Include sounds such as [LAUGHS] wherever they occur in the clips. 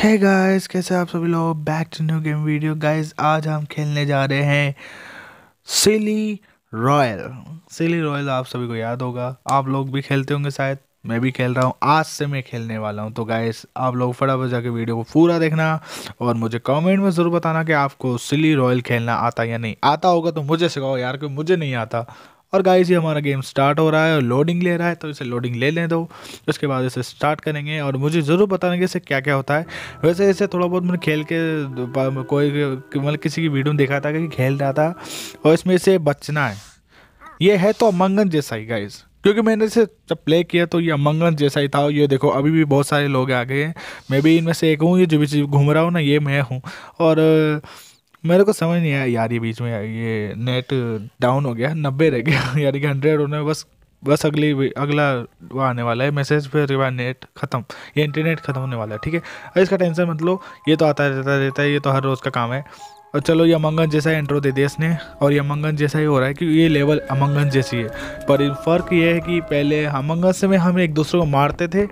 है hey guys कैसे आप सभी लोग back to new game video guys आज हम खेलने जा रहे हैं सिली रॉयल सिली रॉयल आप सभी को याद होगा आप लोग भी खेलते होंगे शायद मैं भी खेल रहा हूँ आज से मैं खेलने वाला हूँ तो गाइस आप लोग फटाफट जाके वीडियो को पूरा देखना और मुझे कमेंट में ज़रूर बताना कि आपको सिली रॉयल खेलना आता या नहीं आता होगा तो मुझे सिखाओ यार क्योंकि मुझे नहीं आता और गाइस ये हमारा गेम स्टार्ट हो रहा है और लोडिंग ले रहा है तो इसे लोडिंग ले लें दो उसके बाद इसे स्टार्ट करेंगे और मुझे ज़रूर के इसे क्या क्या होता है वैसे इसे थोड़ा बहुत मैंने खेल के कोई मतलब किसी की वीडियो में देखा था कि खेल रहा था और इसमें इसे बचना है ये है तो अमंगन जैसा ही गाइज़ क्योंकि मैंने इसे जब प्ले किया तो ये अमंगन जैसा ही था ये देखो अभी भी बहुत सारे लोग आ गए हैं मैं भी इनमें से एक हूँ ये जो भी घूम रहा हूँ ना ये मैं हूँ और मेरे को समझ नहीं आया यार ये बीच में ये नेट डाउन हो गया नब्बे रह गया यानी कि हंड्रेड होने बस बस अगली अगला वो आने वाला है मैसेज फिर बाद नेट ख़त्म ये इंटरनेट ख़त्म होने वाला है ठीक है इसका टेंशन मतलब ये तो आता रहता रहता है ये तो हर रोज़ का काम है और चलो ये अमंगन जैसा इंट्रो दे दिया इसने और ये अमंगन जैसा ही हो रहा है क्योंकि ये लेवल अमंगन जैसी है पर फ़र्क ये है कि पहले से में हम एक दूसरे को मारते थे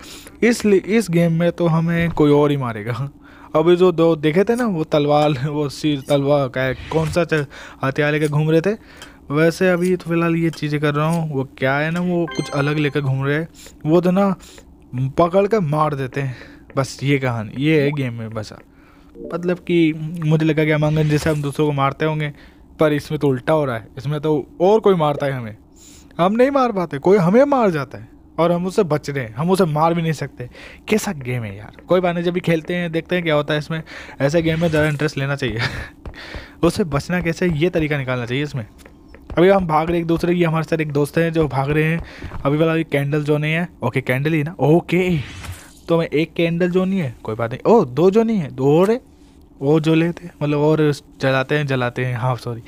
इसलिए इस गेम में तो हमें कोई और ही मारेगा अभी जो दो देखे थे ना वो तलवार वो सीर तलवार का कौन सा हथियार लेकर घूम रहे थे वैसे अभी तो फिलहाल ये चीज़ें कर रहा हूँ वो क्या है ना वो कुछ अलग लेकर घूम रहे हैं वो तो ना पकड़ कर मार देते हैं बस ये कहानी ये है गेम में बसा मतलब कि मुझे लगा कि अमंगन जैसे हम दूसरों को मारते होंगे पर इसमें तो उल्टा हो रहा है इसमें तो और कोई मारता है हमें हम नहीं मार पाते कोई हमें मार जाता है और हम उसे बच रहे हैं हम उसे मार भी नहीं सकते कैसा गेम है यार कोई बात नहीं जब भी खेलते हैं देखते हैं क्या होता है इसमें ऐसे गेम में ज़्यादा इंटरेस्ट लेना चाहिए [LAUGHS] उसे बचना कैसे ये तरीका निकालना चाहिए इसमें अभी हम भाग रहे हैं एक दूसरे की हमारे साथ एक दोस्त हैं जो भाग रहे हैं अभी वाला कैंडल जो नहीं है ओके कैंडल ही ना ओके तो मैं एक कैंडल जो नहीं है कोई बात नहीं ओ दो जो नहीं है दो और है वो जो लेते हैं मतलब और जलाते हैं जलाते हैं हाँ सॉरी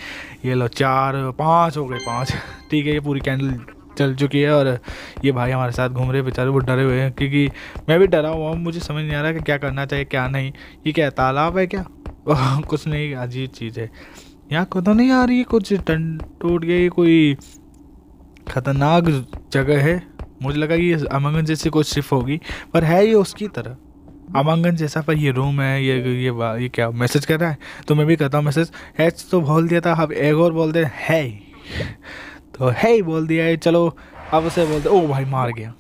ये लो चार पाँच हो गए पाँच ठीक है ये पूरी कैंडल चल चुकी है और ये भाई हमारे साथ घूम रहे बेचारे वो डरे हुए हैं क्योंकि मैं भी डरा हुआ हूँ मुझे समझ नहीं आ रहा कि क्या करना चाहिए क्या नहीं ये क्या तालाब है क्या कुछ नहीं अजीब चीज़ है यहाँ कदम तो नहीं आ रही कुछ टन टूट गई कोई ख़तरनाक जगह है मुझे लगा कि अमंगन जैसी कोई सिर्फ होगी पर है ये उसकी तरह अमंगन जैसा पर ये रूम है ये ये ये क्या मैसेज कर रहा है तो मैं भी कहता हूँ मैसेज हैच तो बोल दिया था अब एक और बोल दे है तो है ही बोल दिया है चलो अब उसे बोलते ओ भाई मार गया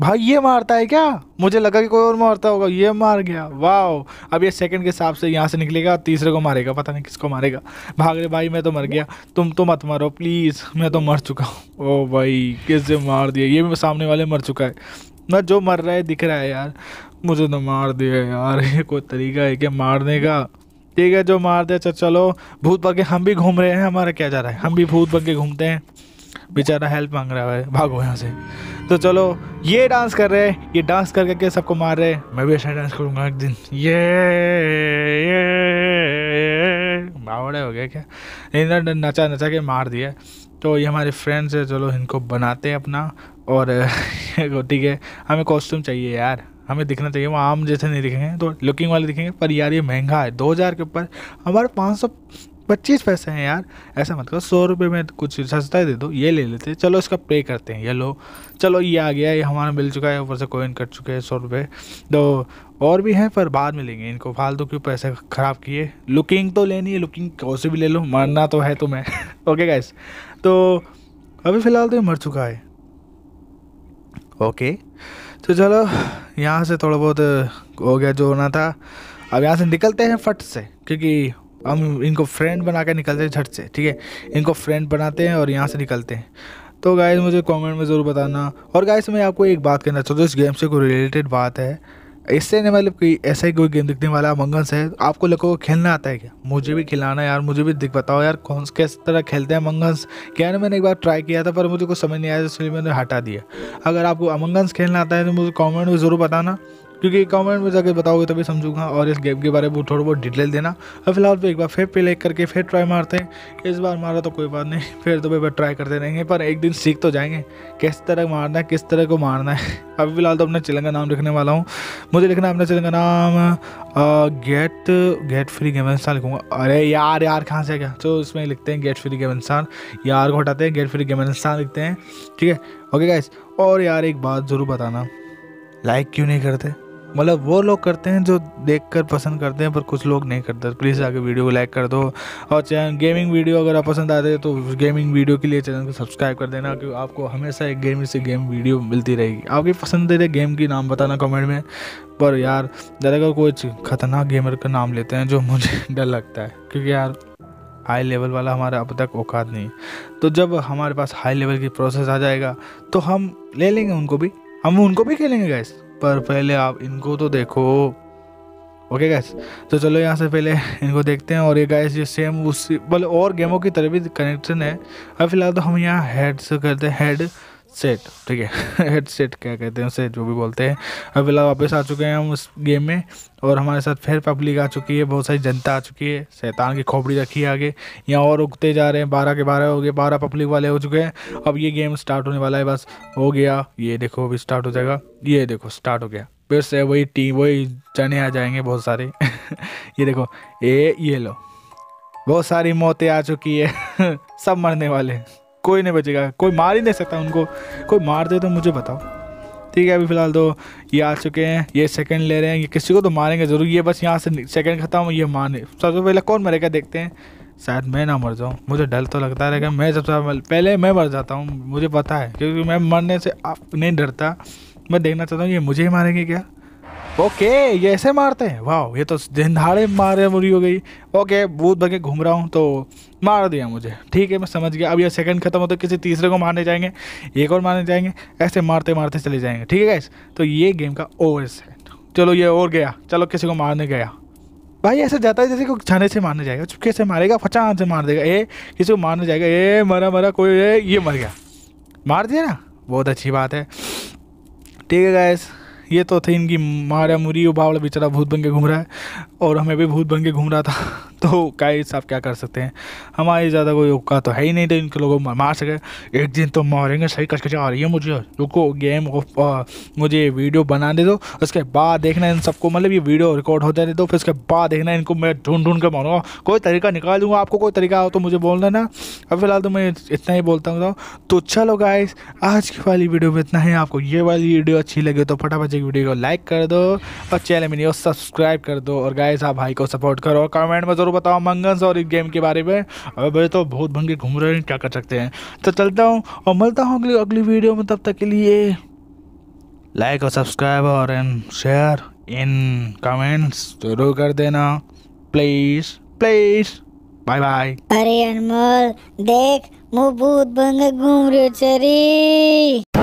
भाई ये मारता है क्या मुझे लगा कि कोई और मारता होगा ये मार गया वाह अब ये सेकंड के हिसाब से यहाँ से निकलेगा तीसरे को मारेगा पता नहीं किसको मारेगा भाग रहे भाई मैं तो मर गया तुम तो मत मारो प्लीज़ मैं तो मर चुका हूँ ओ भाई किससे मार दिया ये भी सामने वाले मर चुका है मैं जो मर रहा है दिख रहा है यार मुझे तो मार दिया यार [LAUGHS] ये कोई तरीका है क्या मारने का ठीक है जो मार दे चलो भूत बन के हम भी घूम रहे हैं हमारा क्या जा रहा है हम भी भूत बन के घूमते हैं बेचारा हेल्प मांग रहा है भागो यहाँ से तो चलो ये डांस कर रहे हैं ये डांस कर करके सबको मार रहे हैं मैं भी ऐसा डांस करूँगा एक दिन ये ये बावड़े हो गए क्या इन्होंने नचा नचा के मार दिया तो ये हमारे फ्रेंड्स है चलो इनको बनाते हैं अपना और [LAUGHS] ठीक है हमें कॉस्ट्यूम चाहिए यार हमें दिखना चाहिए वो आम जैसे नहीं दिखेंगे तो लुकिंग वाले दिखेंगे पर यार ये महंगा है दो हज़ार के ऊपर हमारे पाँच सौ पच्चीस पैसे हैं यार ऐसा मत करो सौ रुपये में कुछ सस्ता दे दो ये ले लेते चलो इसका पे करते हैं ये लो चलो ये आ गया ये हमारा मिल चुका है ऊपर से कोइन कट चुके हैं सौ रुपये तो और भी हैं पर बाद में लेंगे इनको फालतू क्यों पैसे ख़राब किए लुकिंग तो लेनी है लुकिंग कैसे भी ले लो मरना तो है तुम्हें ओके [LAUGHS] गैस तो अभी फ़िलहाल तो ये मर चुका है ओके तो चलो यहाँ से थोड़ा बहुत हो गया जो होना था अब यहाँ से निकलते हैं फट से क्योंकि हम इनको फ्रेंड बना कर निकलते हैं झट से ठीक है इनको फ्रेंड बनाते हैं और यहाँ से निकलते हैं तो गाइज मुझे कमेंट में ज़रूर बताना और गाइज मैं आपको एक बात कहना चाहता हूँ इस गेम से कोई रिलेटेड बात है इससे नहीं मतलब कि ऐसा ही कोई गेम दिखने वाला मंगस है आपको लोगों को खेलना आता है क्या मुझे भी खिलाना यार मुझे भी दिख बताओ यार कौन किस तरह खेलते हैं मंगस क्या ना मैंने एक बार ट्राई किया था पर मुझे कुछ समझ नहीं आया इसलिए मैंने हटा दिया अगर आपको अमंगस खेलना आता है तो मुझे कॉमेंट में ज़रूर बताना क्योंकि कमेंट में जाकर बताओगे तभी समझूंगा और इस गेम के बारे में थोड़ा बहुत डिटेल देना और फिलहाल तो एक बार फिर प्ले करके फिर ट्राई मारते हैं इस बार मारा तो कोई बात नहीं फिर तो भाई ट्राई करते रहेंगे पर एक दिन सीख तो जाएंगे किस तरह मारना है किस तरह को मारना है अभी फिलहाल तो अपना चिलंग नाम लिखने वाला हूँ मुझे लिखना है अपना चिलंग नाम गेट गेट फ्री गेम इंसान लिखूँगा अरे यार यार कहाँ से क्या तो इसमें लिखते हैं गेट फ्री गेम इंसान यार को हटाते हैं गेट फ्री गेम इंसान लिखते हैं ठीक है ओके गाइस और यार एक बात ज़रूर बताना लाइक क्यों नहीं करते मतलब वो लोग करते हैं जो देख कर पसंद करते हैं पर कुछ लोग नहीं करते प्लीज़ आगे वीडियो को लाइक कर दो और चैनल गेमिंग वीडियो अगर आप पसंद आते हैं तो गेमिंग वीडियो के लिए चैनल को सब्सक्राइब कर देना क्योंकि आपको हमेशा एक गेम से गेम वीडियो मिलती रहेगी आपकी पसंदीदा गेम की नाम बताना कमेंट में पर यार अगर कोई ख़तरनाक गेमर का नाम लेते हैं जो मुझे [LAUGHS] डर लगता है क्योंकि यार हाई लेवल वाला हमारा अब तक औकात नहीं तो जब हमारे पास हाई लेवल की प्रोसेस आ जाएगा तो हम ले लेंगे उनको भी हम उनको भी खेलेंगे गैस पर पहले आप इनको तो देखो ओके गैस तो चलो यहाँ से पहले इनको देखते हैं और ये गैस ये सेम उसी बल मतलब और गेमों की तरह भी कनेक्शन है अब फिलहाल तो हम यहाँ हेड से करते हैं हेड सेट ठीक है हेड [LAUGHS] सेट क्या कहते हैं उसे जो भी बोलते हैं अब फिलहाल वापस आ चुके हैं हम उस गेम में और हमारे साथ फिर पब्लिक आ चुकी है बहुत सारी जनता आ चुकी है शैतान की खोपड़ी रखी है आगे यहाँ और उगते जा रहे हैं बारह के बारह हो गए बारह पब्लिक वाले हो चुके हैं अब ये गेम स्टार्ट होने वाला है बस हो गया ये देखो अभी स्टार्ट हो जाएगा ये देखो स्टार्ट हो गया फिर से वही टीम वही चने आ जाएंगे बहुत सारे [LAUGHS] ये देखो ए ये लो बहुत सारी मौतें आ चुकी है [LAUGHS] सब मरने वाले हैं कोई नहीं बचेगा कोई मार ही नहीं सकता उनको कोई मार दे तो मुझे बताओ ठीक है अभी फ़िलहाल तो ये आ चुके हैं ये सेकंड ले रहे हैं ये किसी को तो मारेंगे ज़रूर ये बस यहाँ से सेकंड ख़त्म ये मारने सबसे पहले कौन मरेगा देखते हैं शायद मैं ना मर जाऊँ मुझे डर तो लगता रहेगा मैं सबसे पहले मैं मर जाता हूँ मुझे पता है क्योंकि मैं मरने से आप नहीं डरता मैं देखना चाहता हूँ ये मुझे ही मारेंगे क्या ओके ये ऐसे मारते हैं वाह ये तो दिनहाड़े मारे मुरी हो गई ओके भूत बन के घूम रहा हूँ तो मार दिया मुझे ठीक है मैं समझ गया अब ये सेकंड खत्म हो तो किसी तीसरे को मारने जाएंगे एक और मारने जाएंगे ऐसे मारते मारते चले जाएंगे ठीक है गैस तो ये गेम का ओवर सेट चलो ये और गया चलो किसी को मारने गया भाई ऐसा जाता है जैसे कोई छाने से मारने जाएगा चुपके से मारेगा फचान से मार देगा ए किसी को मारने जाएगा ए मरा मरा कोई ए ये मर गया मार दिया ना बहुत अच्छी बात है ठीक है गैस ये तो थे इनकी मारा मुरी बावड़ा बेचारा भूत बन के घूम रहा है और हमें भी भूत बन के घूम रहा था [LAUGHS] तो गाइस आप क्या कर सकते हैं हमारे ज़्यादा कोई उक्का तो है ही नहीं तो इनके लोगों को मार सके एक दिन तो मारेंगे सही कचक आ रही है मुझे रुको गेम ऑफ मुझे वीडियो बना दे दो उसके बाद देखना इन सबको मतलब ये वीडियो रिकॉर्ड हो जाने दो फिर उसके बाद देखना इनको मैं ढूंढ ढूंढ के मारूंगा कोई तरीका निकाल दूंगा आपको कोई तरीका हो तो मुझे बोल देना अब फिलहाल तो मैं इतना ही बोलता हूँ तो चलो गाइस आज की वाली वीडियो में इतना ही आपको ये वाली वीडियो अच्छी लगी तो फटाफट वीडियो को लाइक कर दो और चैनल में सब्सक्राइब कर दो और गाइस गाइस आप भाई को सपोर्ट करो और कमेंट में ज़रूर बताओ मंगन और इस गेम के बारे में अब भाई तो बहुत भंगे घूम रहे हैं क्या कर सकते हैं तो चलता हूँ और मिलता हूँ अगली अगली वीडियो में तब तक के लिए लाइक और सब्सक्राइब और एंड शेयर इन कमेंट्स जरूर कर देना प्लीज़ प्लीज़ बाय बाय अरे अनमोल देख मुंह भूत बंग घूम रहे चरी